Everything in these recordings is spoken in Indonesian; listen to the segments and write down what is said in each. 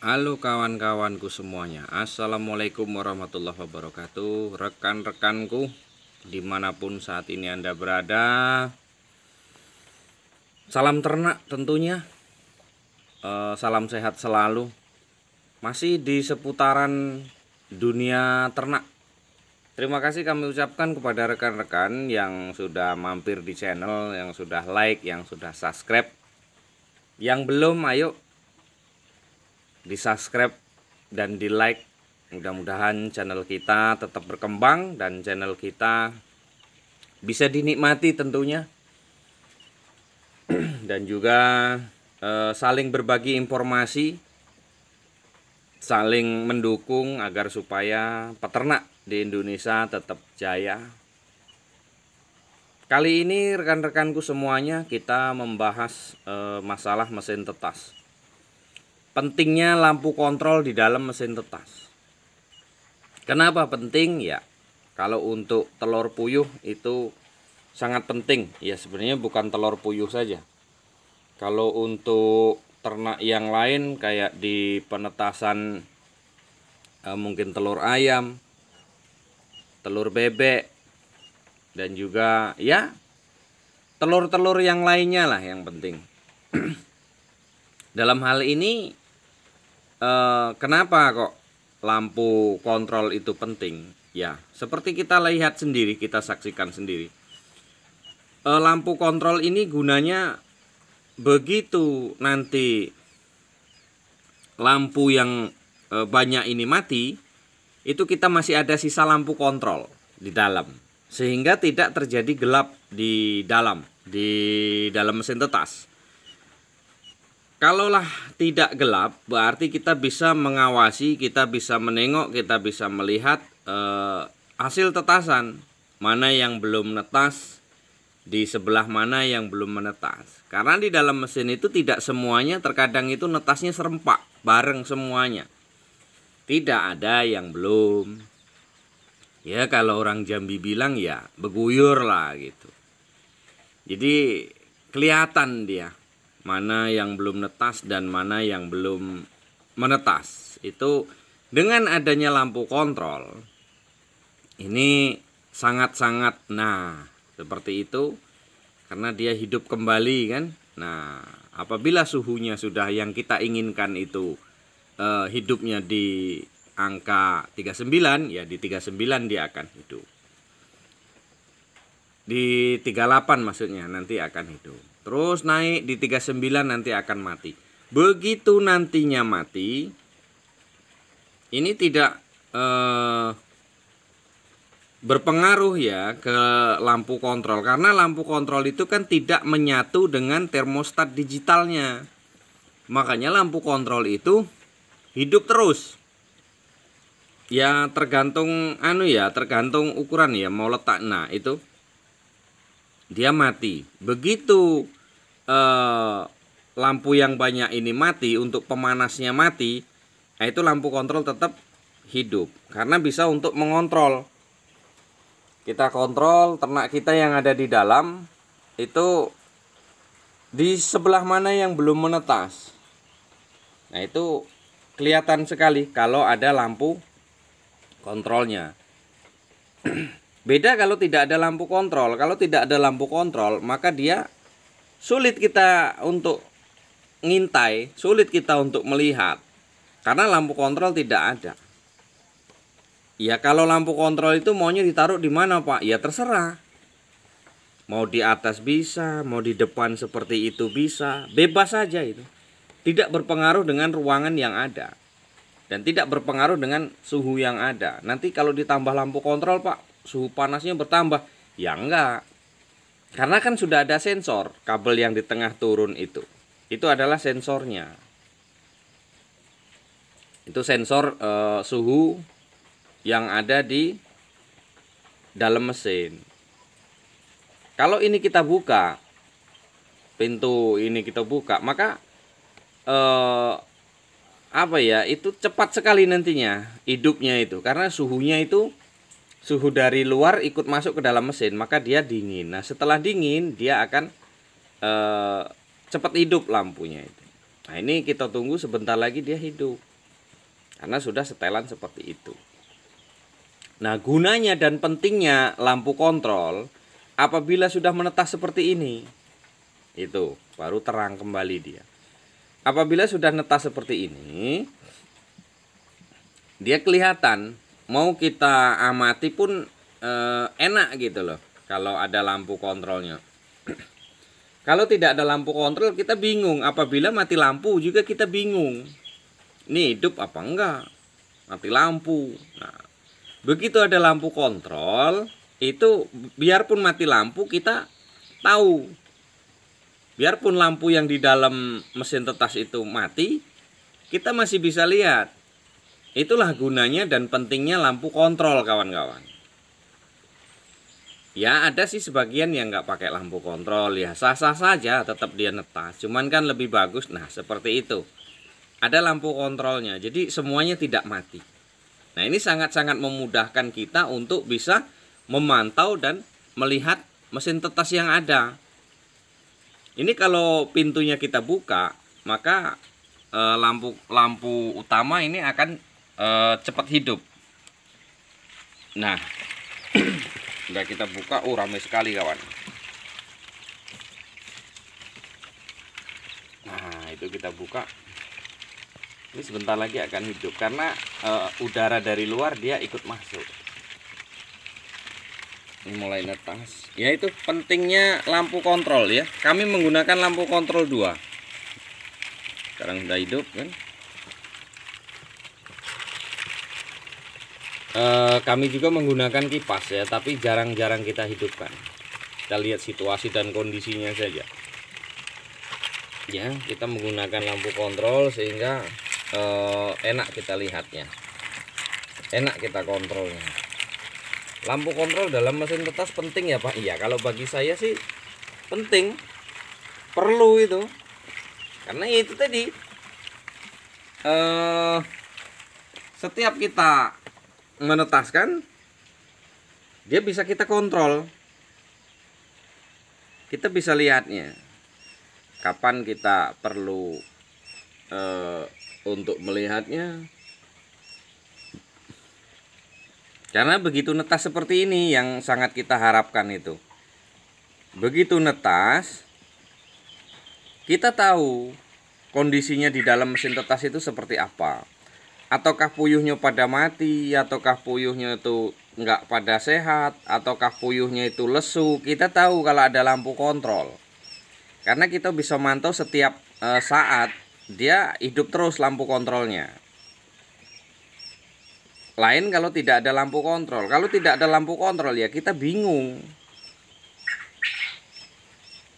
Halo kawan-kawanku semuanya Assalamualaikum warahmatullahi wabarakatuh Rekan-rekanku Dimanapun saat ini anda berada Salam ternak tentunya eh, Salam sehat selalu Masih di seputaran dunia ternak Terima kasih kami ucapkan kepada rekan-rekan yang sudah mampir di channel Yang sudah like, yang sudah subscribe Yang belum ayo di subscribe dan di like mudah-mudahan channel kita tetap berkembang dan channel kita bisa dinikmati tentunya dan juga e, saling berbagi informasi saling mendukung agar supaya peternak di Indonesia tetap jaya Kali ini rekan-rekanku semuanya kita membahas e, masalah mesin tetas pentingnya lampu kontrol di dalam mesin tetas. Kenapa penting? Ya, kalau untuk telur puyuh itu sangat penting. Ya, sebenarnya bukan telur puyuh saja. Kalau untuk ternak yang lain kayak di penetasan eh, mungkin telur ayam, telur bebek dan juga ya telur-telur yang lainnya lah yang penting. Dalam hal ini Eh, kenapa kok lampu kontrol itu penting? Ya, seperti kita lihat sendiri, kita saksikan sendiri. E, lampu kontrol ini gunanya begitu nanti lampu yang e, banyak ini mati, itu kita masih ada sisa lampu kontrol di dalam, sehingga tidak terjadi gelap di dalam di dalam mesin tetas. Kalaulah tidak gelap, berarti kita bisa mengawasi, kita bisa menengok, kita bisa melihat eh, hasil tetasan mana yang belum menetas di sebelah mana yang belum menetas. Karena di dalam mesin itu tidak semuanya, terkadang itu netasnya serempak bareng semuanya. Tidak ada yang belum. Ya kalau orang Jambi bilang ya beguyur lah gitu. Jadi kelihatan dia mana yang belum netas dan mana yang belum menetas. Itu dengan adanya lampu kontrol ini sangat-sangat nah seperti itu karena dia hidup kembali kan. Nah, apabila suhunya sudah yang kita inginkan itu eh, hidupnya di angka 39 ya di 39 dia akan hidup di 38 maksudnya nanti akan hidup Terus naik di 39 nanti akan mati. Begitu nantinya mati, ini tidak eh, berpengaruh ya ke lampu kontrol karena lampu kontrol itu kan tidak menyatu dengan termostat digitalnya. Makanya lampu kontrol itu hidup terus. Ya tergantung anu ya, tergantung ukuran ya mau letak nah itu dia mati. Begitu eh, lampu yang banyak ini mati untuk pemanasnya mati, nah itu lampu kontrol tetap hidup karena bisa untuk mengontrol. Kita kontrol ternak kita yang ada di dalam itu di sebelah mana yang belum menetas. Nah, itu kelihatan sekali kalau ada lampu kontrolnya. Beda kalau tidak ada lampu kontrol. Kalau tidak ada lampu kontrol, maka dia sulit kita untuk ngintai, sulit kita untuk melihat. Karena lampu kontrol tidak ada. Ya kalau lampu kontrol itu maunya ditaruh di mana Pak? Ya terserah. Mau di atas bisa, mau di depan seperti itu bisa, bebas saja itu. Tidak berpengaruh dengan ruangan yang ada. Dan tidak berpengaruh dengan suhu yang ada. Nanti kalau ditambah lampu kontrol Pak, suhu panasnya bertambah ya enggak karena kan sudah ada sensor kabel yang di tengah turun itu itu adalah sensornya itu sensor eh, suhu yang ada di dalam mesin kalau ini kita buka pintu ini kita buka maka eh, apa ya itu cepat sekali nantinya hidupnya itu karena suhunya itu suhu dari luar ikut masuk ke dalam mesin maka dia dingin nah setelah dingin dia akan eh, cepat hidup lampunya itu nah ini kita tunggu sebentar lagi dia hidup karena sudah setelan seperti itu nah gunanya dan pentingnya lampu kontrol apabila sudah menetas seperti ini itu baru terang kembali dia apabila sudah netas seperti ini dia kelihatan mau kita amati pun eh, enak gitu loh kalau ada lampu kontrolnya. kalau tidak ada lampu kontrol kita bingung. Apabila mati lampu juga kita bingung. Ini hidup apa enggak? Mati lampu. Nah, begitu ada lampu kontrol itu biarpun mati lampu kita tahu. Biarpun lampu yang di dalam mesin tetas itu mati, kita masih bisa lihat Itulah gunanya dan pentingnya lampu kontrol kawan-kawan. Ya ada sih sebagian yang nggak pakai lampu kontrol ya sah-sah saja tetap dia netas. Cuman kan lebih bagus. Nah seperti itu. Ada lampu kontrolnya jadi semuanya tidak mati. Nah ini sangat-sangat memudahkan kita untuk bisa memantau dan melihat mesin tetas yang ada. Ini kalau pintunya kita buka maka eh, lampu lampu utama ini akan Eh, cepat hidup nah nggak kita buka oh uh, ramai sekali kawan nah itu kita buka ini sebentar lagi akan hidup karena uh, udara dari luar dia ikut masuk ini mulai netas ya itu pentingnya lampu kontrol ya kami menggunakan lampu kontrol 2 sekarang sudah hidup kan Eh, kami juga menggunakan kipas ya tapi jarang-jarang kita hidupkan kita lihat situasi dan kondisinya saja ya kita menggunakan lampu kontrol sehingga eh, enak kita lihatnya enak kita kontrolnya lampu kontrol dalam mesin tetas penting ya Pak iya kalau bagi saya sih penting perlu itu karena ya itu tadi eh, setiap kita menetaskan dia bisa kita kontrol kita bisa lihatnya kapan kita perlu e, untuk melihatnya karena begitu netas seperti ini yang sangat kita harapkan itu begitu netas kita tahu kondisinya di dalam mesin tetas itu seperti apa ataukah puyuhnya pada mati ataukah puyuhnya itu nggak pada sehat ataukah puyuhnya itu lesu kita tahu kalau ada lampu kontrol karena kita bisa mantau setiap e, saat dia hidup terus lampu kontrolnya lain kalau tidak ada lampu kontrol kalau tidak ada lampu kontrol ya kita bingung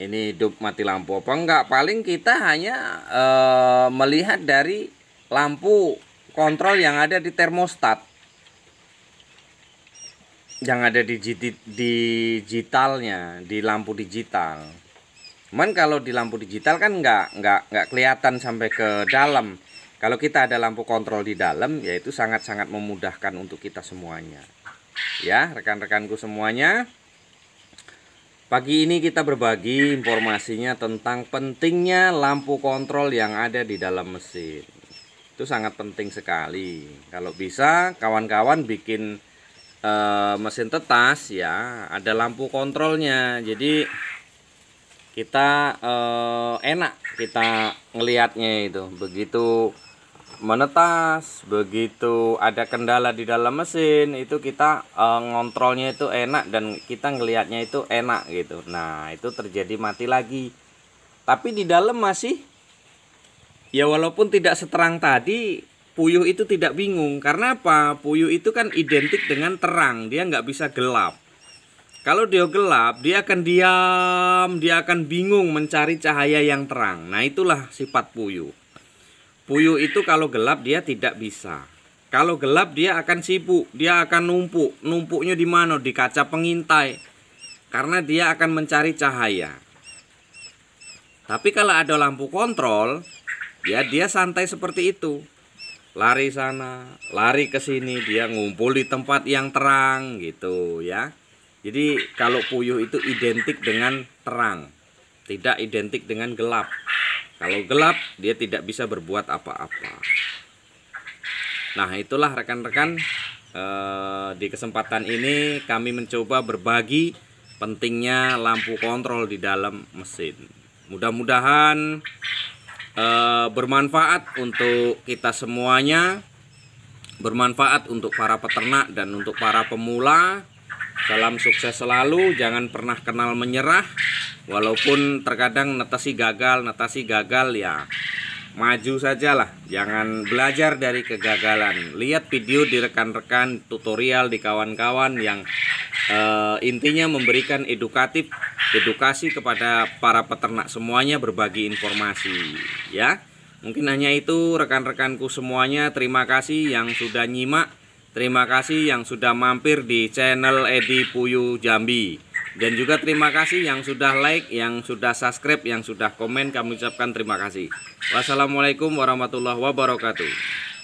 ini hidup mati lampu apa enggak paling kita hanya e, melihat dari lampu kontrol yang ada di termostat yang ada di digitalnya di lampu digital. Cuman kalau di lampu digital kan nggak nggak nggak kelihatan sampai ke dalam. Kalau kita ada lampu kontrol di dalam, yaitu sangat-sangat memudahkan untuk kita semuanya. Ya, rekan-rekanku semuanya. Pagi ini kita berbagi informasinya tentang pentingnya lampu kontrol yang ada di dalam mesin itu sangat penting sekali kalau bisa kawan-kawan bikin e, mesin tetas ya ada lampu kontrolnya jadi kita e, enak kita ngelihatnya itu begitu menetas begitu ada kendala di dalam mesin itu kita e, ngontrolnya itu enak dan kita ngelihatnya itu enak gitu nah itu terjadi mati lagi tapi di dalam masih ya walaupun tidak seterang tadi puyuh itu tidak bingung karena apa puyuh itu kan identik dengan terang dia nggak bisa gelap kalau dia gelap dia akan diam dia akan bingung mencari cahaya yang terang nah itulah sifat puyuh puyuh itu kalau gelap dia tidak bisa kalau gelap dia akan sibuk dia akan numpuk numpuknya di mana di kaca pengintai karena dia akan mencari cahaya tapi kalau ada lampu kontrol ya dia santai seperti itu lari sana lari ke sini dia ngumpul di tempat yang terang gitu ya jadi kalau puyuh itu identik dengan terang tidak identik dengan gelap kalau gelap dia tidak bisa berbuat apa-apa nah itulah rekan-rekan eh, di kesempatan ini kami mencoba berbagi pentingnya lampu kontrol di dalam mesin mudah-mudahan Eh, bermanfaat untuk kita semuanya bermanfaat untuk para peternak dan untuk para pemula Salam sukses selalu, jangan pernah kenal menyerah. Walaupun terkadang netasi gagal, netasi gagal ya. Maju sajalah, jangan belajar dari kegagalan. Lihat video di rekan-rekan, tutorial di kawan-kawan yang uh, intinya memberikan edukatif edukasi kepada para peternak semuanya berbagi informasi ya mungkin hanya itu rekan-rekanku semuanya terima kasih yang sudah nyimak terima kasih yang sudah mampir di channel Edi Puyu Jambi dan juga terima kasih yang sudah like, yang sudah subscribe, yang sudah komen kami ucapkan terima kasih. Wassalamualaikum warahmatullahi wabarakatuh.